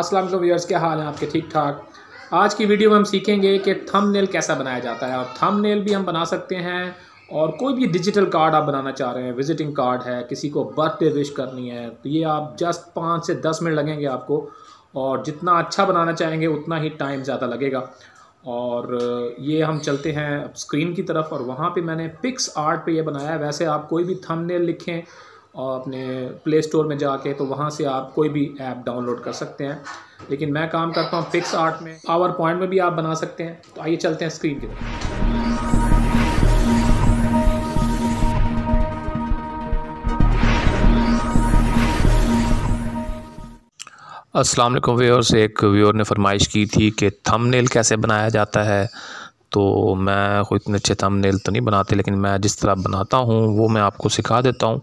अस्सलाम वालेकुम व्यूअर्स क्या हाल है आपके ठीक ठाक आज की वीडियो में हम सीखेंगे कि थंबनेल कैसा बनाया जाता है और थंबनेल भी हम बना सकते हैं और कोई भी डिजिटल कार्ड आप बनाना चाह रहे हैं विजिटिंग कार्ड है किसी को बर्थडे विश करनी है तो ये आप जस्ट पाँच से दस मिनट लगेंगे आपको और जितना अच्छा बनाना चाहेंगे उतना ही टाइम ज़्यादा लगेगा और ये हम चलते हैं स्क्रीन की तरफ और वहाँ पर मैंने पिक्स आर्ट पर यह बनाया है वैसे आप कोई भी थंबनेल लिखें और अपने प्ले स्टोर में जाके तो वहाँ से आप कोई भी ऐप डाउनलोड कर सकते हैं लेकिन मैं काम करता हूँ फिक्स आर्ट में पावर पॉइंट में भी आप बना सकते हैं तो आइए चलते हैं स्क्रीन के तरफ अस्सलाम एक व्यूअर ने फरमाइश की थी कि थंबनेल कैसे बनाया जाता है तो मैं कोई इतने अच्छे थंबनेल तो नहीं बनाते लेकिन मैं जिस तरह बनाता हूँ वो मैं आपको सिखा देता हूँ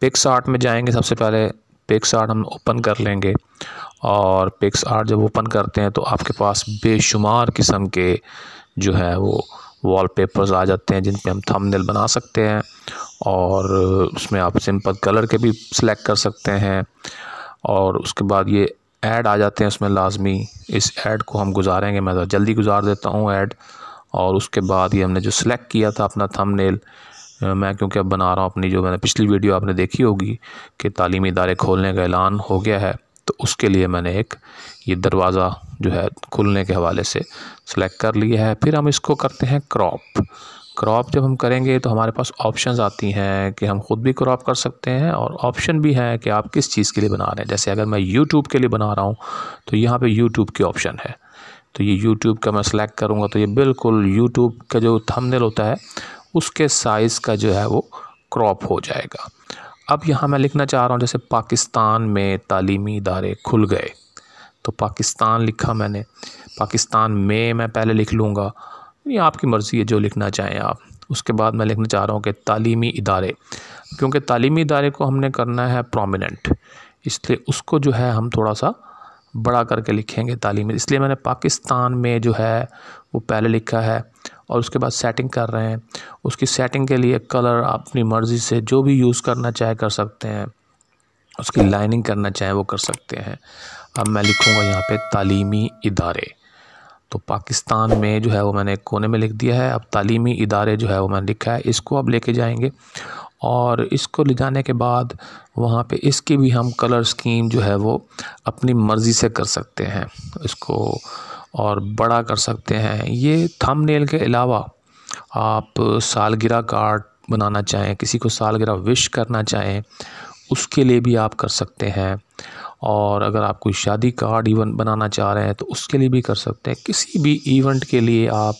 पिक्स आर्ट में जाएंगे सबसे पहले पिक्स आर्ट हम ओपन कर लेंगे और पिक्स आर्ट जब ओपन करते हैं तो आपके पास बेशुमार किस्म के जो है वो वॉलपेपर्स आ जाते हैं जिन पे हम थंबनेल बना सकते हैं और उसमें आप सिंपल कलर के भी सिलेक्ट कर सकते हैं और उसके बाद ये ऐड आ जाते हैं उसमें लाजमी इस ऐड को हम गुजारेंगे मैं तो जल्दी गुजार देता हूँ ऐड और उसके बाद ये हमने जो सिलेक्ट किया था अपना थंबनेल मैं क्योंकि अब बना रहा हूँ अपनी जो मैंने पिछली वीडियो आपने देखी होगी कि तालीमी इदारे खोलने का ऐलान हो गया है तो उसके लिए मैंने एक ये दरवाज़ा जो है खुलने के हवाले से सिलेक्ट कर लिया है फिर हम इसको करते हैं क्रॉप क्रॉप जब हम करेंगे तो हमारे पास ऑप्शन आती हैं कि हम ख़ुद भी क्रॉप कर सकते हैं और ऑप्शन भी है कि आप किस चीज़ के लिए बना रहे हैं जैसे अगर मैं यूट्यूब के लिए बना रहा हूँ तो यहाँ पर यूट्यूब की ऑप्शन है तो ये यूट्यूब का मैं सिलेक्ट करूँगा तो ये बिल्कुल यूट्यूब का जो थंबनेल होता है उसके साइज़ का जो है वो क्रॉप हो जाएगा अब यहाँ मैं लिखना चाह रहा हूँ जैसे पाकिस्तान में तालीमी इदारे खुल गए तो पाकिस्तान लिखा मैंने पाकिस्तान में मैं पहले लिख लूँगा ये आपकी मर्ज़ी है जो लिखना चाहें आप उसके बाद मैं लिखना चाह रहा हूँ कि तालीमी इदारे क्योंकि तालीमी इदारे को हमने करना है प्रोमिनेंट इसलिए उसको जो है हम थोड़ा सा बड़ा करके लिखेंगे तालीमी इसलिए मैंने पाकिस्तान में जो है वो पहले लिखा है और उसके बाद सेटिंग कर रहे हैं उसकी सेटिंग के लिए कलर अपनी मर्ज़ी से जो भी यूज़ करना चाहे कर सकते हैं उसकी लाइनिंग करना चाहे वो कर सकते हैं अब मैं लिखूँगा यहाँ पे तालीमी इदारे तो पाकिस्तान में जो है वो मैंने कोने में लिख दिया है अब तालीमी इदारे जो है वो मैंने लिखा है इसको अब लेके जाएंगे और इसको ले जाने के बाद वहाँ पे इसकी भी हम कलर स्कीम जो है वो अपनी मर्ज़ी से कर सकते हैं इसको और बड़ा कर सकते हैं ये थंबनेल के अलावा आप सालगिरह कार्ड बनाना चाहें किसी को सालगिरह विश करना चाहें उसके लिए भी आप कर सकते हैं और अगर आप कोई शादी कार्ड इवन बनाना चाह रहे हैं तो उसके लिए भी कर सकते हैं किसी भी इवेंट के लिए आप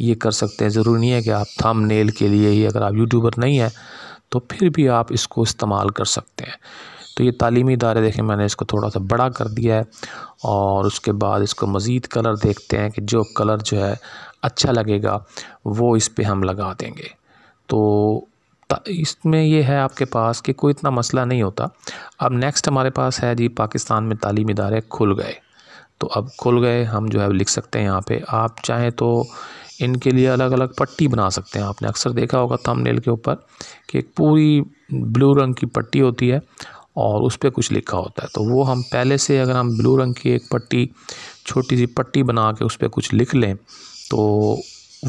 ये कर सकते हैं ज़रूरी नहीं है कि आप थम नेल के लिए ही अगर आप यूट्यूबर नहीं हैं तो फिर भी आप इसको इस्तेमाल कर सकते हैं तो ये तालीमी इदारे देखें मैंने इसको थोड़ा सा बड़ा कर दिया है और उसके बाद इसको मज़ीद कलर देखते हैं कि जो कलर जो है अच्छा लगेगा वो इस पर हम लगा देंगे तो इसमें यह है आपके पास कि कोई इतना मसला नहीं होता अब नेक्स्ट हमारे पास है जी पाकिस्तान में तालीमी इदारे खुल गए तो अब खुल गए हम जो है लिख सकते हैं यहाँ पे आप चाहें तो इनके लिए अलग अलग पट्टी बना सकते हैं आपने अक्सर देखा होगा थंबनेल के ऊपर कि एक पूरी ब्लू रंग की पट्टी होती है और उस पर कुछ लिखा होता है तो वो हम पहले से अगर हम ब्लू रंग की एक पट्टी छोटी सी पट्टी बना के उस पर कुछ लिख लें तो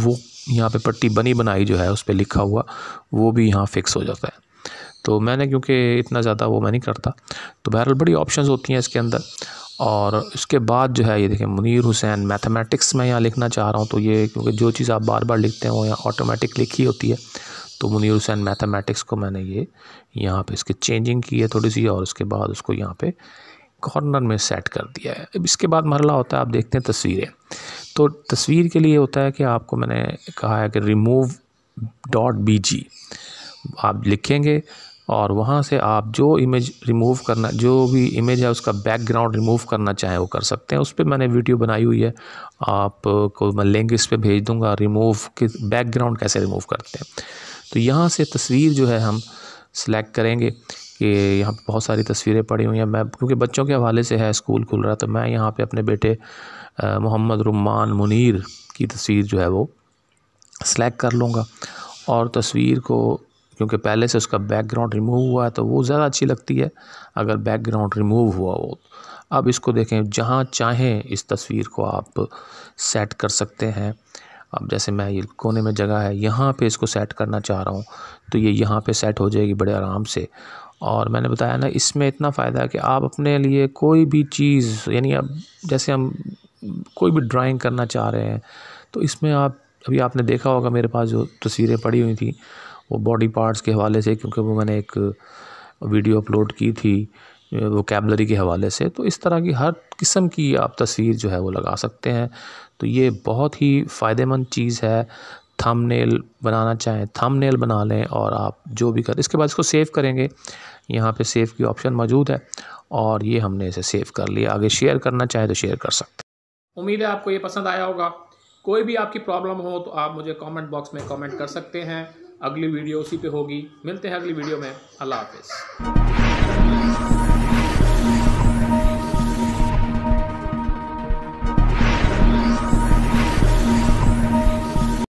वो यहाँ पे पट्टी बनी बनाई जो है उस पर लिखा हुआ वो भी यहाँ फिक्स हो जाता है तो मैंने क्योंकि इतना ज़्यादा वो मैं नहीं करता तो बहरहाल बड़ी ऑप्शंस होती हैं इसके अंदर और इसके बाद जो है ये देखें मुनीर हुसैन मैथमेटिक्स मैं यहाँ लिखना चाह रहा हूँ तो ये क्योंकि जो चीज़ आप बार बार लिखते हैं वो यहाँ ऑटोमेटिक लिखी होती है तो मुनीर हुसैन मैथमेटिक्स को मैंने ये यहाँ पे इसके चेंजिंग की है थोड़ी सी और उसके बाद उसको यहाँ पे कॉर्नर में सेट कर दिया है अब इसके बाद मरला होता है आप देखते हैं तस्वीरें तो तस्वीर के लिए होता है कि आपको मैंने कहा है कि रिमूव डॉट बी आप लिखेंगे और वहाँ से आप जो इमेज रिमूव करना जो भी इमेज है उसका बैकग्राउंड रिमूव करना चाहें वो कर सकते हैं उस पर मैंने वीडियो बनाई हुई है आपको मैं लिंक इस पर भेज दूँगा रिमूव के बैकग्राउंड कैसे रिमूव करते हैं तो यहाँ से तस्वीर जो है हम सिलेक्ट करेंगे कि यहाँ पर बहुत सारी तस्वीरें पड़ी हुई हैं मैं क्योंकि बच्चों के हवाले से है स्कूल खुल रहा तो मैं यहाँ पे अपने बेटे मोहम्मद रुमान मुनीर की तस्वीर जो है वो सिलेक्ट कर लूँगा और तस्वीर को क्योंकि पहले से उसका बैकग्राउंड रिमूव हुआ है तो वो ज़्यादा अच्छी लगती है अगर बैकग्राउंड रिमूव हुआ हो अब इसको देखें जहाँ चाहें इस तस्वीर को आप सेट कर सकते हैं अब जैसे मैं ये कोने में जगह है यहाँ पे इसको सेट करना चाह रहा हूँ तो ये यहाँ पे सेट हो जाएगी बड़े आराम से और मैंने बताया ना इसमें इतना फ़ायदा है कि आप अपने लिए कोई भी चीज़ यानी अब जैसे हम कोई भी ड्राइंग करना चाह रहे हैं तो इसमें आप अभी आपने देखा होगा मेरे पास जो तस्वीरें पड़ी हुई थी वो बॉडी पार्ट्स के हवाले से क्योंकि वो मैंने एक वीडियो अपलोड की थी वोकेबलरी के हवाले से तो इस तरह की हर किस्म की आप तस्वीर जो है वो लगा सकते हैं तो ये बहुत ही फ़ायदेमंद चीज़ है थंबनेल बनाना चाहें थंबनेल बना लें और आप जो भी कर इसके बाद इसको सेव करेंगे यहाँ पे सेव की ऑप्शन मौजूद है और ये हमने इसे सेव कर लिया आगे शेयर करना चाहें तो शेयर कर सकते हैं उम्मीद है आपको ये पसंद आया होगा कोई भी आपकी प्रॉब्लम हो तो आप मुझे कॉमेंट बॉक्स में कॉमेंट कर सकते हैं अगली वीडियो उसी पर होगी मिलते हैं अगली वीडियो में अल्लाह हाफिज़